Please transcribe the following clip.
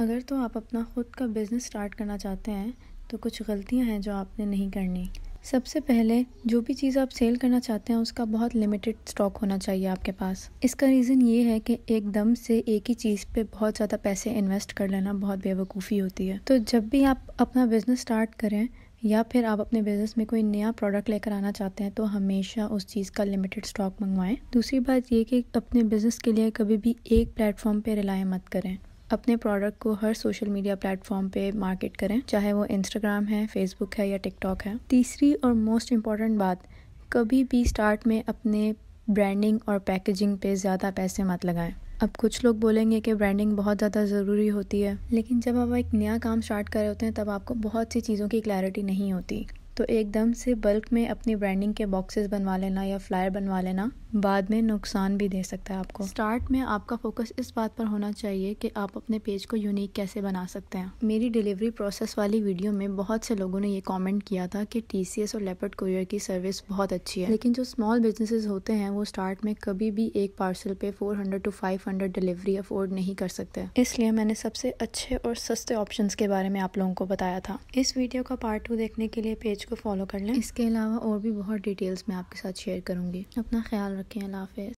अगर तो आप अपना ख़ुद का बिज़नेस स्टार्ट करना चाहते हैं तो कुछ गलतियां हैं जो आपने नहीं करनी सबसे पहले जो भी चीज़ आप सेल करना चाहते हैं उसका बहुत लिमिटेड स्टॉक होना चाहिए आपके पास इसका रीज़न ये है कि एकदम से एक ही चीज़ पे बहुत ज़्यादा पैसे इन्वेस्ट कर लेना बहुत बेवकूफ़ी होती है तो जब भी आप अपना बिज़नेस स्टार्ट करें या फिर आप अपने बिज़नेस में कोई नया प्रोडक्ट लेकर आना चाहते हैं तो हमेशा उस चीज़ का लिमिटेड स्टॉक मंगवाएं दूसरी बात ये कि अपने बिज़नेस के लिए कभी भी एक प्लेटफॉर्म पे रिलाय मत करें अपने प्रोडक्ट को हर सोशल मीडिया प्लेटफॉर्म पे मार्केट करें चाहे वो इंस्टाग्राम है फेसबुक है या टिकटॉक है तीसरी और मोस्ट इम्पॉर्टेंट बात कभी भी स्टार्ट में अपने ब्रांडिंग और पैकेजिंग पे ज़्यादा पैसे मत लगाएं अब कुछ लोग बोलेंगे कि ब्रांडिंग बहुत ज़्यादा ज़रूरी होती है लेकिन जब आप एक नया काम स्टार्ट कर रहे होते हैं तब आपको बहुत सी चीज़ों की क्लैरिटी नहीं होती तो एकदम से बल्क में अपनी ब्रांडिंग के बॉक्सेस बनवा लेना या फ्लायर बनवा लेना बाद में नुकसान भी दे सकता है आपको स्टार्ट में आपका फोकस इस बात पर होना चाहिए कि आप अपने पेज को यूनिक कैसे बना सकते हैं मेरी डिलीवरी प्रोसेस वाली वीडियो में बहुत से लोगों ने ये कमेंट किया था कि टीसीएस और लेपर्ड कोरियर की सर्विस बहुत अच्छी है लेकिन जो स्मॉल बिजनेसेस होते हैं वो स्टार्ट में कभी भी एक पार्सल पे four two five delivery afford नहीं कर सकते इसलिए मैंने सबसे अच्छे और सस्ते ऑप्शन के बारे में आप लोगों को बताया था इस वीडियो का पार्ट टू देखने के लिए पेज को फॉलो कर लें इसके अलावा और भी बहुत डिटेल्स मैं आपके साथ शेयर करूँगी अपना ख्याल रखें अल्लाह